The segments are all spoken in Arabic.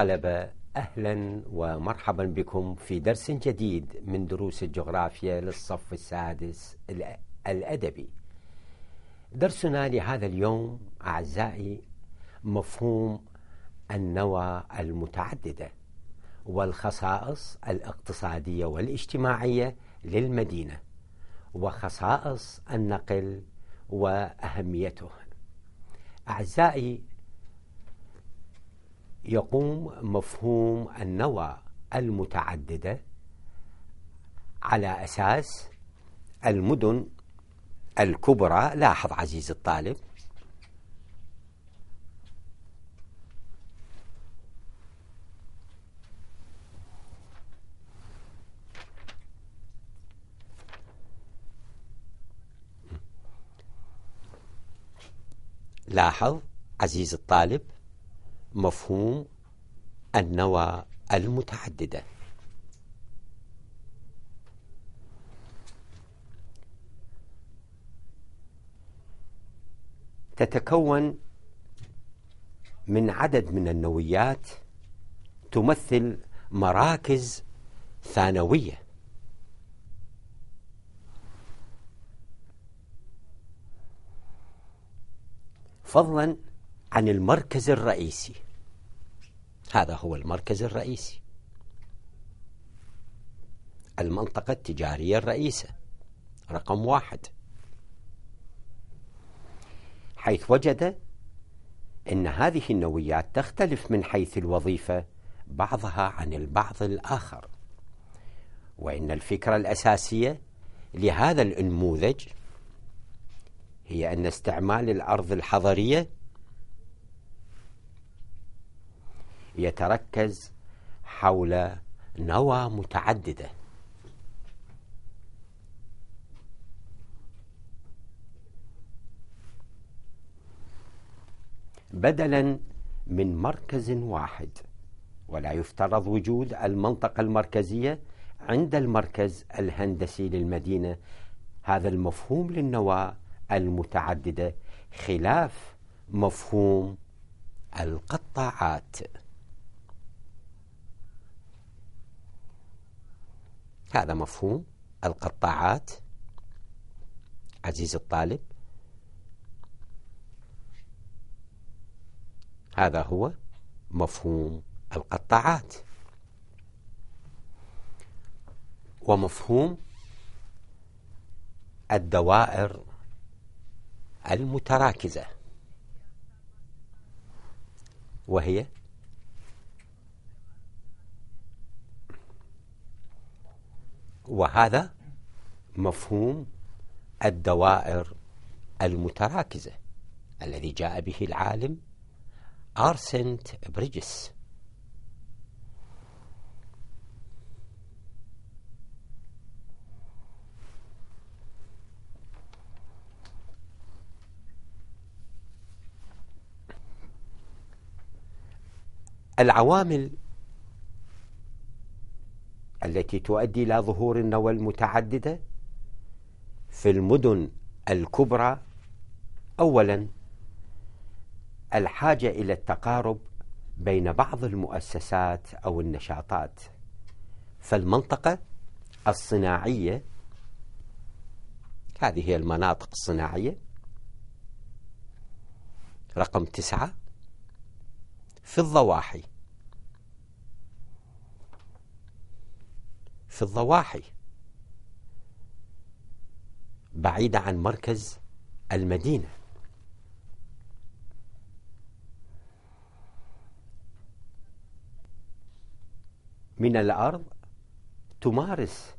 الطلبة أهلا ومرحبا بكم في درس جديد من دروس الجغرافيا للصف السادس الأدبي درسنا لهذا اليوم أعزائي مفهوم النوى المتعددة والخصائص الاقتصادية والاجتماعية للمدينة وخصائص النقل وأهميته أعزائي يقوم مفهوم النوى المتعددة على أساس المدن الكبرى لاحظ عزيزي الطالب لاحظ عزيزي الطالب مفهوم النوى المتعدده تتكون من عدد من النويات تمثل مراكز ثانويه فضلا عن المركز الرئيسي هذا هو المركز الرئيسي المنطقة التجارية الرئيسة رقم واحد حيث وجد أن هذه النويات تختلف من حيث الوظيفة بعضها عن البعض الآخر وإن الفكرة الأساسية لهذا النموذج هي أن استعمال الأرض الحضرية يتركز حول نوى متعدده بدلا من مركز واحد ولا يفترض وجود المنطقه المركزيه عند المركز الهندسي للمدينه هذا المفهوم للنواه المتعدده خلاف مفهوم القطاعات هذا مفهوم القطاعات عزيز الطالب هذا هو مفهوم القطاعات ومفهوم الدوائر المتراكزه وهي وهذا مفهوم الدوائر المتراكزة الذي جاء به العالم أرسنت بريجس العوامل التي تؤدي إلى ظهور النوى المتعددة في المدن الكبرى أولا الحاجة إلى التقارب بين بعض المؤسسات أو النشاطات فالمنطقة الصناعية هذه هي المناطق الصناعية رقم تسعة في الضواحي في الضواحي بعيدة عن مركز المدينة من الأرض تمارس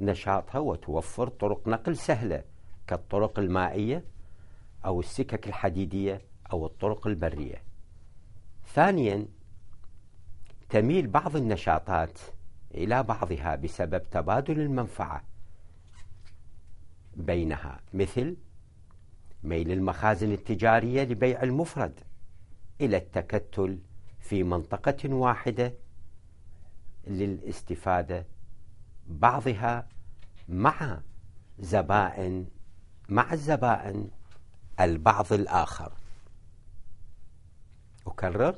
نشاطها وتوفر طرق نقل سهلة كالطرق المائية أو السكك الحديدية أو الطرق البرية ثانيا تميل بعض النشاطات إلى بعضها بسبب تبادل المنفعة بينها مثل ميل المخازن التجارية لبيع المفرد إلى التكتل في منطقة واحدة للاستفادة بعضها مع زبائن مع الزبائن البعض الآخر أكرر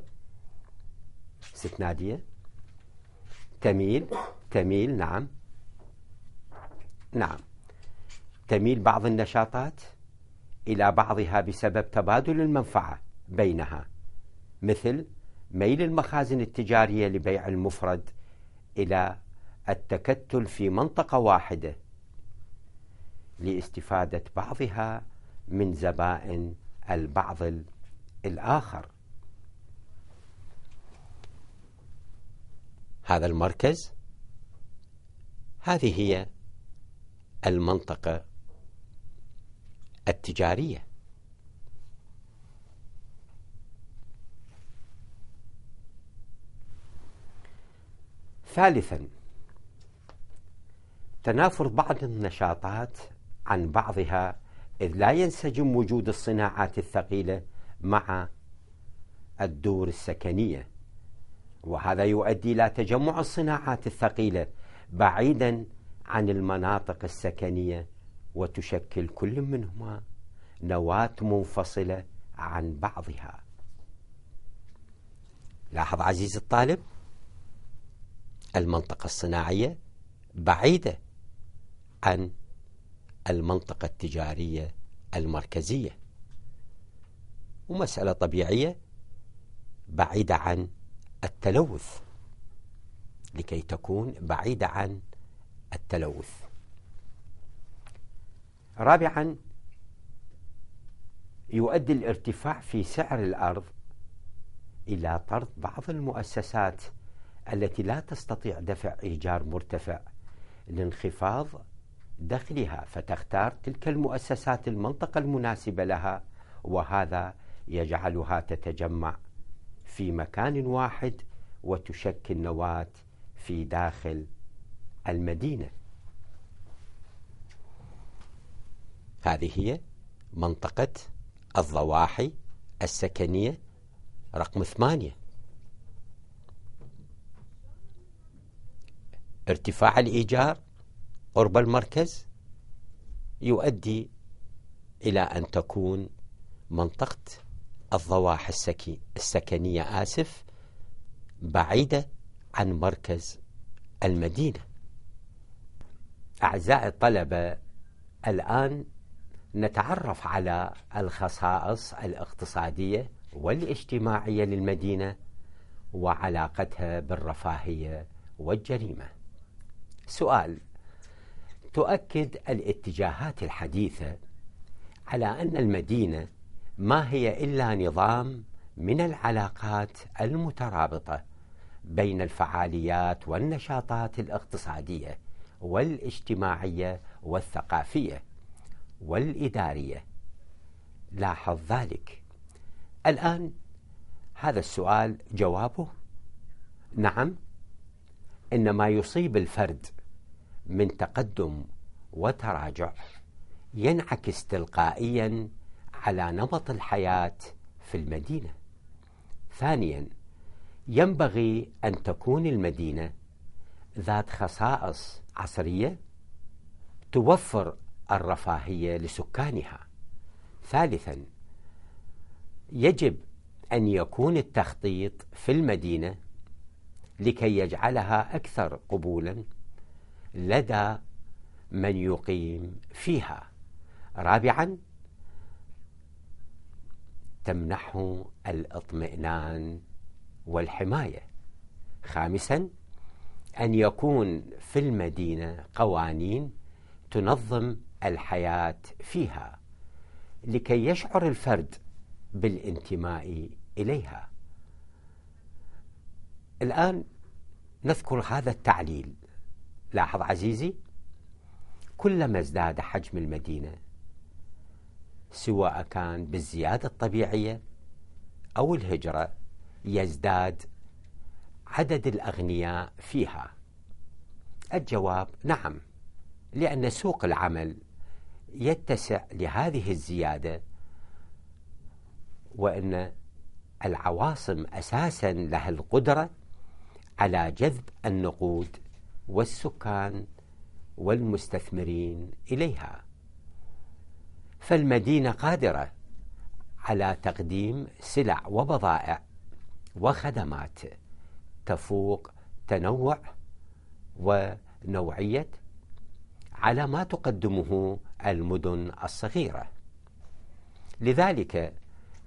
ست ناديه تميل تميل نعم نعم تميل بعض النشاطات إلى بعضها بسبب تبادل المنفعة بينها مثل ميل المخازن التجارية لبيع المفرد إلى التكتل في منطقة واحدة لاستفادة بعضها من زبائن البعض الآخر هذا المركز هذه هي المنطقة التجارية ثالثا تنافر بعض النشاطات عن بعضها إذ لا ينسجم وجود الصناعات الثقيلة مع الدور السكنيه وهذا يؤدي إلى تجمع الصناعات الثقيلة بعيدا عن المناطق السكنية وتشكل كل منهما نواة منفصلة عن بعضها لاحظ عزيزي الطالب المنطقة الصناعية بعيدة عن المنطقة التجارية المركزية ومسألة طبيعية بعيدة عن التلوث لكي تكون بعيدة عن التلوث رابعا يؤدي الارتفاع في سعر الأرض إلى طرد بعض المؤسسات التي لا تستطيع دفع إيجار مرتفع لانخفاض دخلها فتختار تلك المؤسسات المنطقة المناسبة لها وهذا يجعلها تتجمع في مكان واحد وتشكل نواه في داخل المدينه هذه هي منطقه الضواحي السكنيه رقم ثمانيه ارتفاع الايجار قرب المركز يؤدي الى ان تكون منطقه الضواحي السكي السكنية آسف بعيدة عن مركز المدينة أعزائي الطلبة الآن نتعرف على الخصائص الاقتصادية والاجتماعية للمدينة وعلاقتها بالرفاهية والجريمة سؤال تؤكد الاتجاهات الحديثة على أن المدينة ما هي إلا نظام من العلاقات المترابطة بين الفعاليات والنشاطات الاقتصادية والاجتماعية والثقافية والإدارية لاحظ ذلك الآن هذا السؤال جوابه نعم إن ما يصيب الفرد من تقدم وتراجع ينعكس تلقائيا على نمط الحياة في المدينة. ثانيا ينبغي أن تكون المدينة ذات خصائص عصرية توفر الرفاهية لسكانها. ثالثا يجب أن يكون التخطيط في المدينة لكي يجعلها أكثر قبولا لدى من يقيم فيها. رابعا تمنحه الاطمئنان والحمايه خامسا ان يكون في المدينه قوانين تنظم الحياه فيها لكي يشعر الفرد بالانتماء اليها الان نذكر هذا التعليل لاحظ عزيزي كلما ازداد حجم المدينه سواء كان بالزيادة الطبيعية أو الهجرة يزداد عدد الأغنياء فيها الجواب نعم لأن سوق العمل يتسع لهذه الزيادة وأن العواصم أساسا لها القدرة على جذب النقود والسكان والمستثمرين إليها فالمدينة قادرة على تقديم سلع وبضائع وخدمات تفوق تنوع ونوعية على ما تقدمه المدن الصغيرة لذلك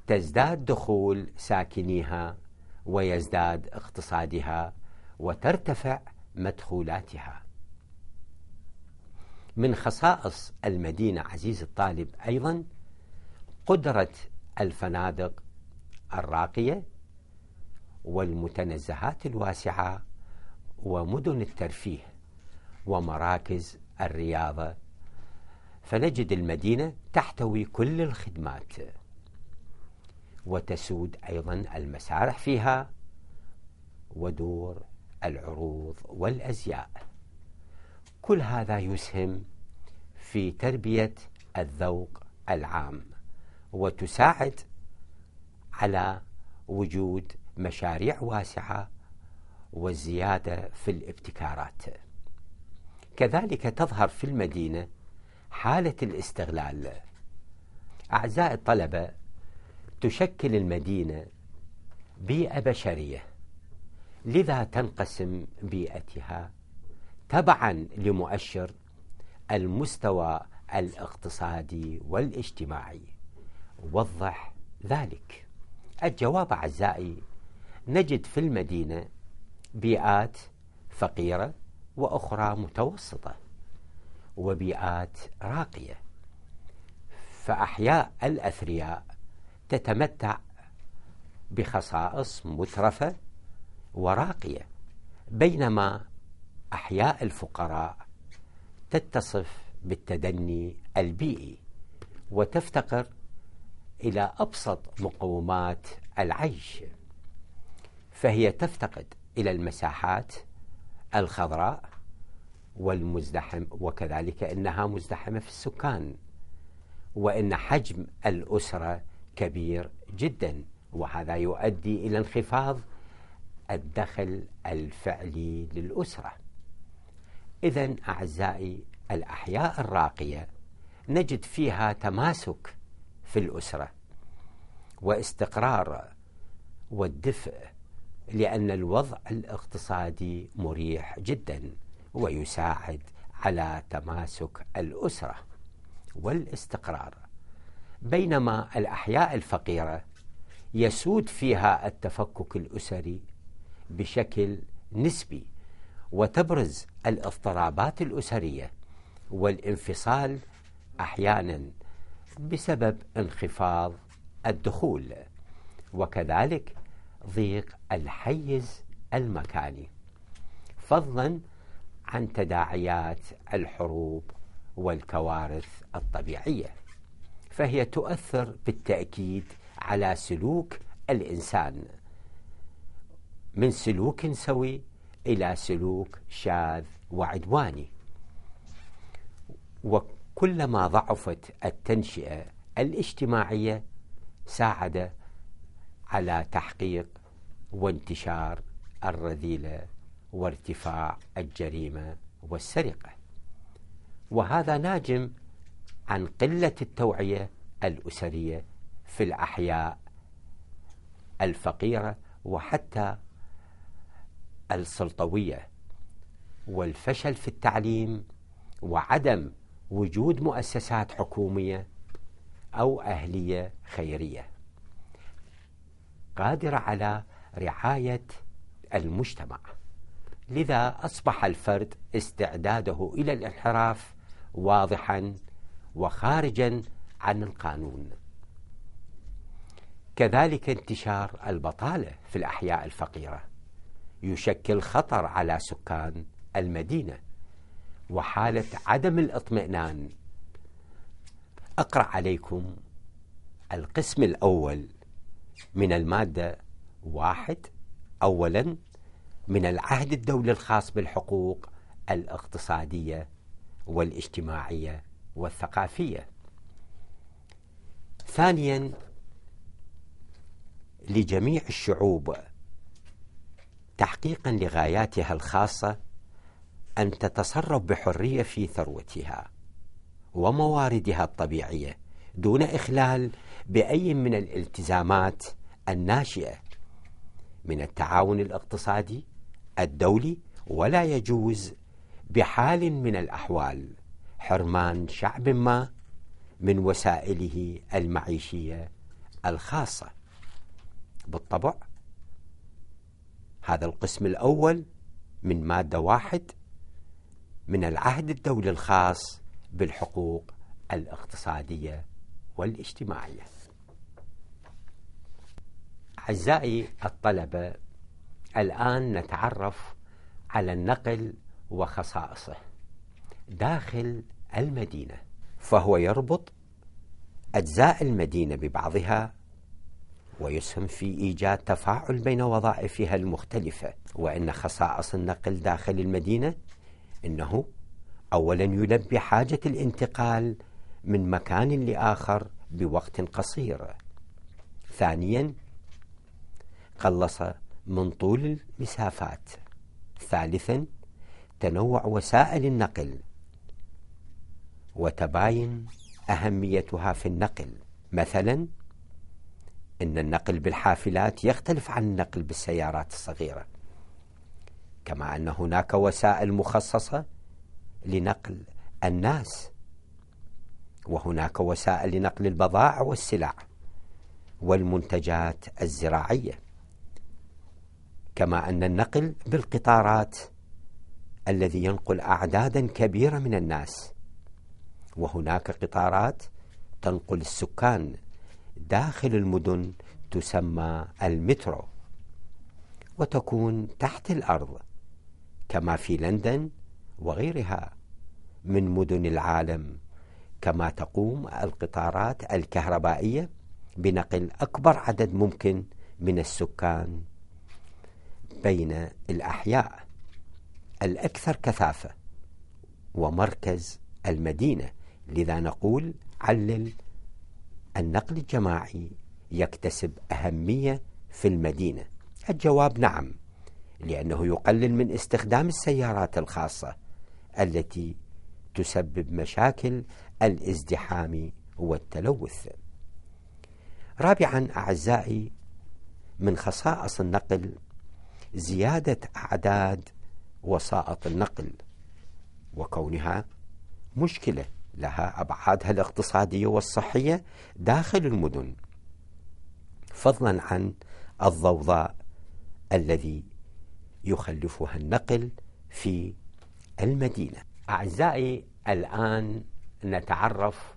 تزداد دخول ساكنيها ويزداد اقتصادها وترتفع مدخولاتها من خصائص المدينة عزيز الطالب أيضا قدرة الفنادق الراقية والمتنزهات الواسعة ومدن الترفيه ومراكز الرياضة فنجد المدينة تحتوي كل الخدمات وتسود أيضا المسارح فيها ودور العروض والأزياء كل هذا يسهم في تربية الذوق العام وتساعد على وجود مشاريع واسعة والزيادة في الابتكارات كذلك تظهر في المدينة حالة الاستغلال أعزائي الطلبة تشكل المدينة بيئة بشرية لذا تنقسم بيئتها تبعا لمؤشر المستوى الاقتصادي والاجتماعي وضح ذلك الجواب أعزائي نجد في المدينة بيئات فقيرة وأخرى متوسطة وبيئات راقية فأحياء الأثرياء تتمتع بخصائص مترفة وراقية بينما أحياء الفقراء تتصف بالتدني البيئي وتفتقر إلى أبسط مقومات العيش فهي تفتقد إلى المساحات الخضراء والمزدحم وكذلك انها مزدحمه في السكان وان حجم الاسره كبير جدا وهذا يؤدي الى انخفاض الدخل الفعلي للاسره إذا أعزائي الأحياء الراقية نجد فيها تماسك في الأسرة واستقرار والدفء لأن الوضع الاقتصادي مريح جدا ويساعد على تماسك الأسرة والاستقرار بينما الأحياء الفقيرة يسود فيها التفكك الأسري بشكل نسبي وتبرز الاضطرابات الاسريه والانفصال احيانا بسبب انخفاض الدخول وكذلك ضيق الحيز المكاني فضلا عن تداعيات الحروب والكوارث الطبيعيه فهي تؤثر بالتاكيد على سلوك الانسان من سلوك سوي إلى سلوك شاذ وعدواني وكلما ضعفت التنشئة الاجتماعية ساعد على تحقيق وانتشار الرذيلة وارتفاع الجريمة والسرقة وهذا ناجم عن قلة التوعية الأسرية في الأحياء الفقيرة وحتى السلطويه والفشل في التعليم وعدم وجود مؤسسات حكوميه او اهليه خيريه قادره على رعايه المجتمع لذا اصبح الفرد استعداده الى الانحراف واضحا وخارجا عن القانون كذلك انتشار البطاله في الاحياء الفقيره يشكل خطر على سكان المدينه وحاله عدم الاطمئنان اقرا عليكم القسم الاول من الماده واحد اولا من العهد الدولي الخاص بالحقوق الاقتصاديه والاجتماعيه والثقافيه ثانيا لجميع الشعوب تحقيقا لغاياتها الخاصه ان تتصرف بحريه في ثروتها ومواردها الطبيعيه دون اخلال باي من الالتزامات الناشئه من التعاون الاقتصادي الدولي ولا يجوز بحال من الاحوال حرمان شعب ما من وسائله المعيشيه الخاصه بالطبع هذا القسم الأول من مادة واحد من العهد الدولي الخاص بالحقوق الاقتصادية والاجتماعية أعزائي الطلبة الآن نتعرف على النقل وخصائصه داخل المدينة فهو يربط أجزاء المدينة ببعضها ويسهم في إيجاد تفاعل بين وظائفها المختلفة وأن خصائص النقل داخل المدينة أنه أولا يلبي حاجة الانتقال من مكان لآخر بوقت قصير ثانيا قلص من طول المسافات ثالثا تنوع وسائل النقل وتباين أهميتها في النقل مثلا أن النقل بالحافلات يختلف عن النقل بالسيارات الصغيرة كما أن هناك وسائل مخصصة لنقل الناس وهناك وسائل لنقل البضائع والسلع والمنتجات الزراعية كما أن النقل بالقطارات الذي ينقل أعدادا كبيرة من الناس وهناك قطارات تنقل السكان داخل المدن تسمى المترو وتكون تحت الارض كما في لندن وغيرها من مدن العالم كما تقوم القطارات الكهربائيه بنقل اكبر عدد ممكن من السكان بين الاحياء الاكثر كثافه ومركز المدينه لذا نقول علل النقل الجماعي يكتسب أهمية في المدينة؟ الجواب نعم، لأنه يقلل من استخدام السيارات الخاصة التي تسبب مشاكل الازدحام والتلوث. رابعا أعزائي من خصائص النقل زيادة أعداد وسائط النقل وكونها مشكلة لها أبعادها الاقتصادية والصحية داخل المدن فضلا عن الضوضاء الذي يخلفها النقل في المدينة أعزائي الآن نتعرف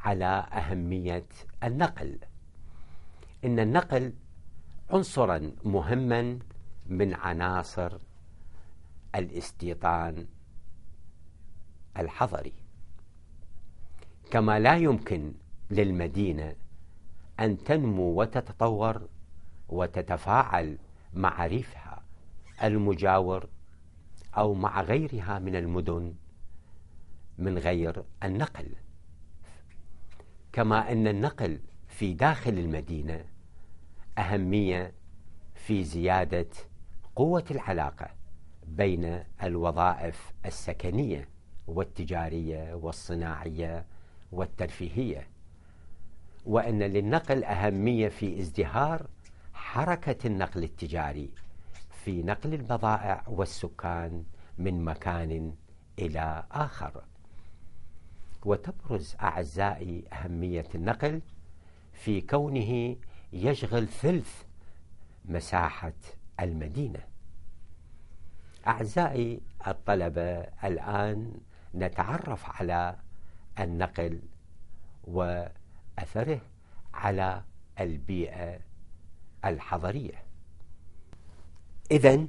على أهمية النقل إن النقل عنصرا مهما من عناصر الاستيطان الحضري كما لا يمكن للمدينه ان تنمو وتتطور وتتفاعل مع ريفها المجاور او مع غيرها من المدن من غير النقل كما ان النقل في داخل المدينه اهميه في زياده قوه العلاقه بين الوظائف السكنيه والتجاريه والصناعيه والترفيهية وأن للنقل أهمية في ازدهار حركة النقل التجاري في نقل البضائع والسكان من مكان إلى آخر وتبرز أعزائي أهمية النقل في كونه يشغل ثلث مساحة المدينة أعزائي الطلبة الآن نتعرف على النقل واثره على البيئه الحضريه اذا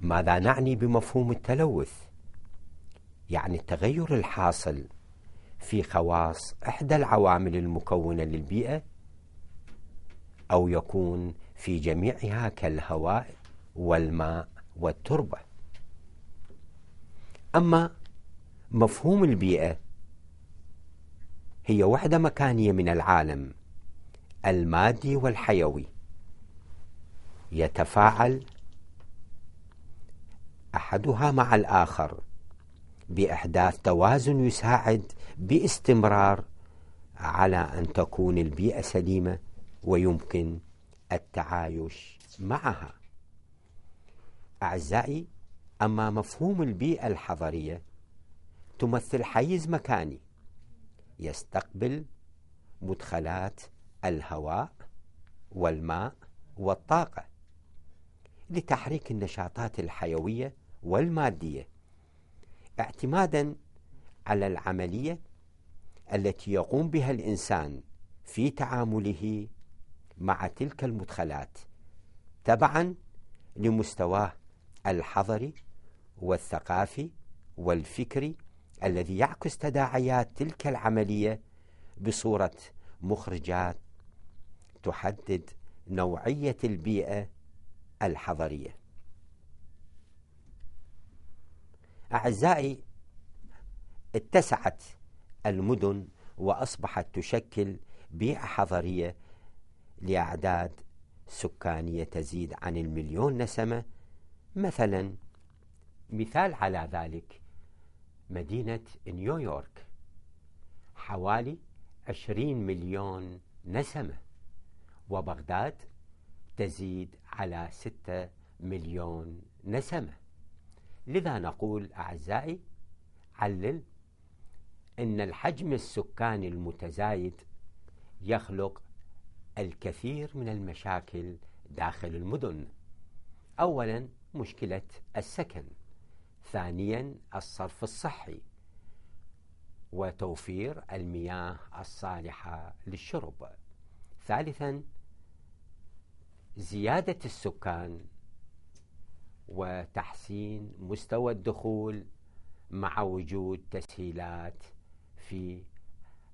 ماذا نعني بمفهوم التلوث يعني التغير الحاصل في خواص احدى العوامل المكونه للبيئه او يكون في جميعها كالهواء والماء والتربه اما مفهوم البيئة هي وحدة مكانية من العالم المادي والحيوي يتفاعل أحدها مع الآخر بإحداث توازن يساعد باستمرار على أن تكون البيئة سليمة ويمكن التعايش معها. أعزائي، أما مفهوم البيئة الحضرية تمثل حيز مكاني يستقبل مدخلات الهواء والماء والطاقة لتحريك النشاطات الحيوية والمادية اعتمادا على العملية التي يقوم بها الإنسان في تعامله مع تلك المدخلات تبعا لمستواه الحضري والثقافي والفكري الذي يعكس تداعيات تلك العملية بصورة مخرجات تحدد نوعية البيئة الحضرية. أعزائي، اتسعت المدن وأصبحت تشكل بيئة حضرية لأعداد سكانية تزيد عن المليون نسمة مثلا مثال على ذلك مدينة نيويورك حوالي 20 مليون نسمة وبغداد تزيد على 6 مليون نسمة لذا نقول أعزائي علل أن الحجم السكاني المتزايد يخلق الكثير من المشاكل داخل المدن أولا مشكلة السكن ثانيا الصرف الصحي وتوفير المياه الصالحة للشرب ثالثا زيادة السكان وتحسين مستوى الدخول مع وجود تسهيلات في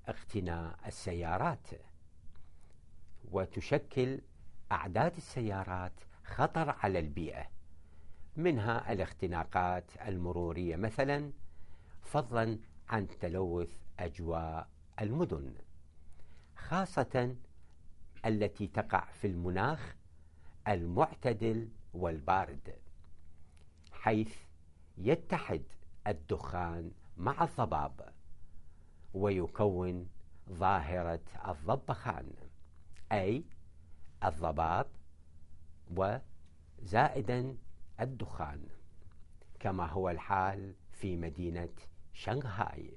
اقتناء السيارات وتشكل أعداد السيارات خطر على البيئة منها الاختناقات المرورية مثلا فضلا عن تلوث أجواء المدن خاصة التي تقع في المناخ المعتدل والبارد حيث يتحد الدخان مع الضباب ويكون ظاهرة الضبخان أي الضباب وزائدا الدخان كما هو الحال في مدينة شنغهاي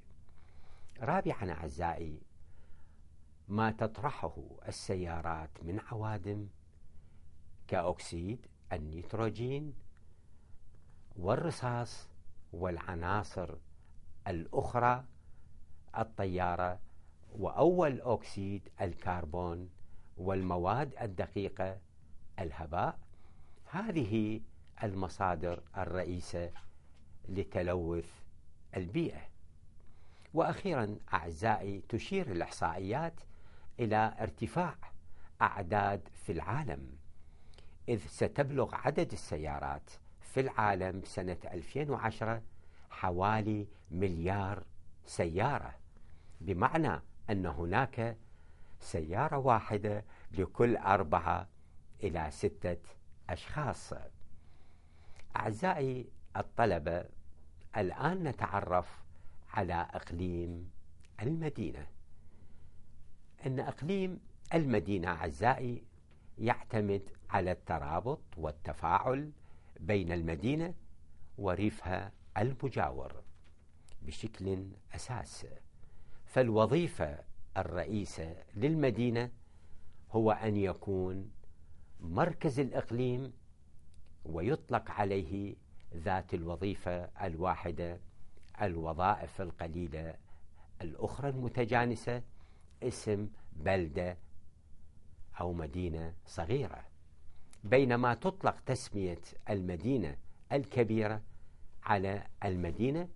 رابعا أعزائي ما تطرحه السيارات من عوادم كأكسيد النيتروجين والرصاص والعناصر الأخرى الطيارة وأول أكسيد الكربون والمواد الدقيقة الهباء هذه المصادر الرئيسة لتلوث البيئة وأخيرا أعزائي تشير الإحصائيات إلى ارتفاع أعداد في العالم إذ ستبلغ عدد السيارات في العالم سنة 2010 حوالي مليار سيارة بمعنى أن هناك سيارة واحدة لكل أربعة إلى ستة أشخاص أعزائي الطلبة الآن نتعرف على إقليم المدينة أن إقليم المدينة أعزائي يعتمد على الترابط والتفاعل بين المدينة وريفها المجاور بشكل أساسي فالوظيفة الرئيسة للمدينة هو أن يكون مركز الإقليم ويطلق عليه ذات الوظيفة الواحدة الوظائف القليلة الأخرى المتجانسة اسم بلدة أو مدينة صغيرة بينما تطلق تسمية المدينة الكبيرة على المدينة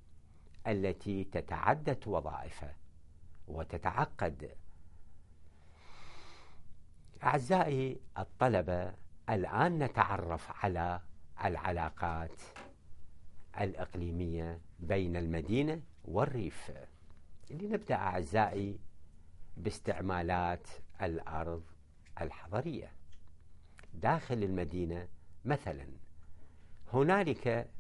التي تتعدد وظائفها وتتعقد أعزائي الطلبة الآن نتعرف على العلاقات الإقليمية بين المدينة والريف لنبدأ أعزائي باستعمالات الأرض الحضرية داخل المدينة مثلا هنالك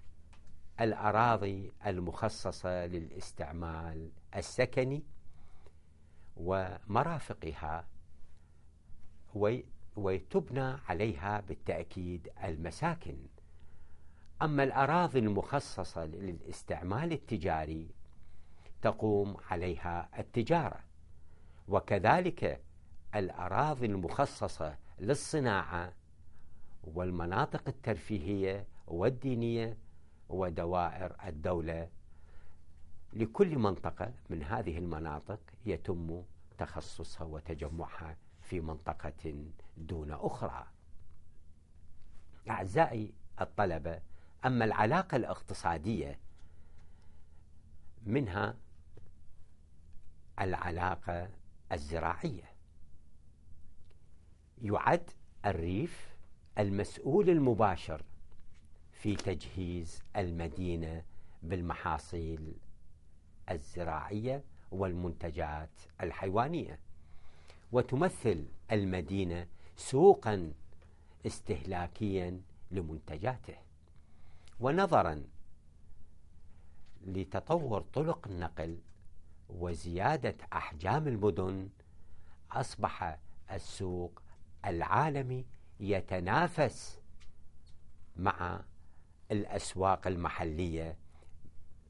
الأراضي المخصصة للاستعمال السكني ومرافقها وتبنى عليها بالتأكيد المساكن أما الأراضي المخصصة للاستعمال التجاري تقوم عليها التجارة وكذلك الأراضي المخصصة للصناعة والمناطق الترفيهية والدينية ودوائر الدولة لكل منطقة من هذه المناطق يتم تخصصها وتجمعها في منطقة دون أخرى. أعزائي الطلبة، أما العلاقة الاقتصادية منها العلاقة الزراعية. يعد الريف المسؤول المباشر في تجهيز المدينة بالمحاصيل الزراعية والمنتجات الحيوانية. وتمثل المدينة سوقا استهلاكيا لمنتجاته ونظرا لتطور طرق النقل وزيادة أحجام المدن أصبح السوق العالمي يتنافس مع الأسواق المحلية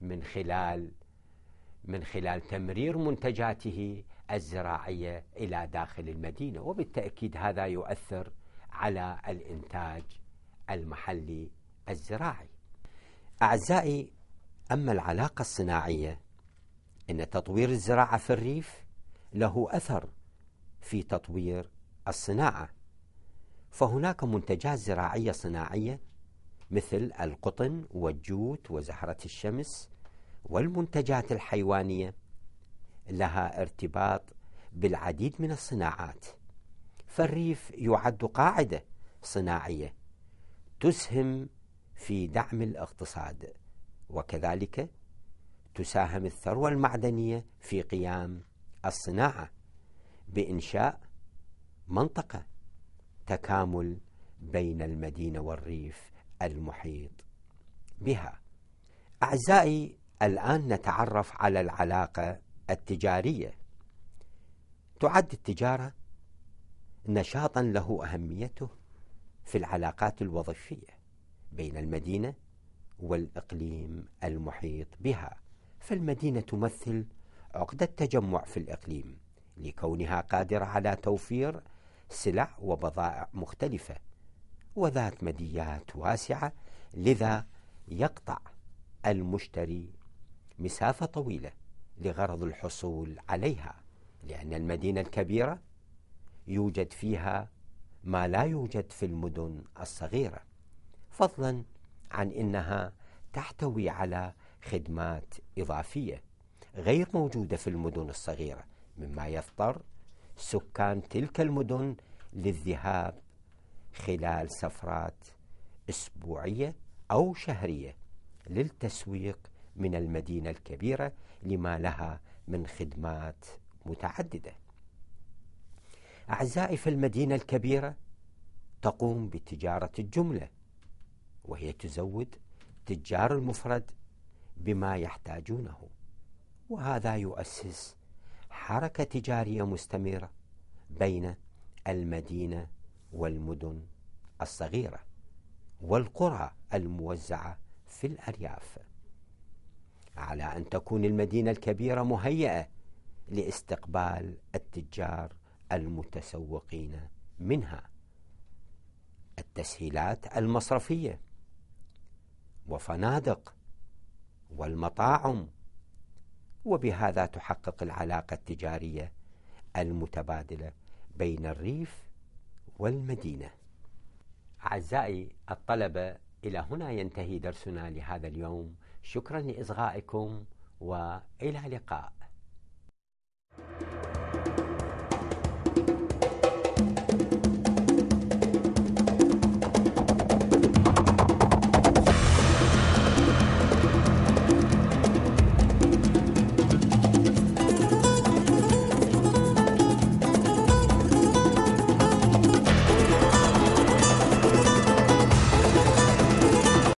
من خلال من خلال تمرير منتجاته الزراعيه الى داخل المدينه وبالتاكيد هذا يؤثر على الانتاج المحلي الزراعي. اعزائي اما العلاقه الصناعيه ان تطوير الزراعه في الريف له اثر في تطوير الصناعه. فهناك منتجات زراعيه صناعيه مثل القطن والجوت وزهره الشمس والمنتجات الحيوانيه لها ارتباط بالعديد من الصناعات فالريف يعد قاعده صناعيه تسهم في دعم الاقتصاد وكذلك تساهم الثروه المعدنيه في قيام الصناعه بانشاء منطقه تكامل بين المدينه والريف المحيط بها. اعزائي الان نتعرف على العلاقه التجارية تعد التجارة نشاطا له أهميته في العلاقات الوظيفية بين المدينة والإقليم المحيط بها فالمدينة تمثل عقدة تجمع في الإقليم لكونها قادرة على توفير سلع وبضائع مختلفة وذات مديات واسعة لذا يقطع المشتري مسافة طويلة لغرض الحصول عليها لأن المدينة الكبيرة يوجد فيها ما لا يوجد في المدن الصغيرة فضلا عن أنها تحتوي على خدمات إضافية غير موجودة في المدن الصغيرة مما يضطر سكان تلك المدن للذهاب خلال سفرات أسبوعية أو شهرية للتسويق من المدينة الكبيرة لما لها من خدمات متعدده. اعزائي في المدينه الكبيره تقوم بتجاره الجمله وهي تزود تجار المفرد بما يحتاجونه وهذا يؤسس حركه تجاريه مستمره بين المدينه والمدن الصغيره والقرى الموزعه في الارياف على ان تكون المدينه الكبيره مهيئه لاستقبال التجار المتسوقين منها التسهيلات المصرفيه وفنادق والمطاعم وبهذا تحقق العلاقه التجاريه المتبادله بين الريف والمدينه اعزائي الطلبه الى هنا ينتهي درسنا لهذا اليوم شكرا لإصغائكم وإلى اللقاء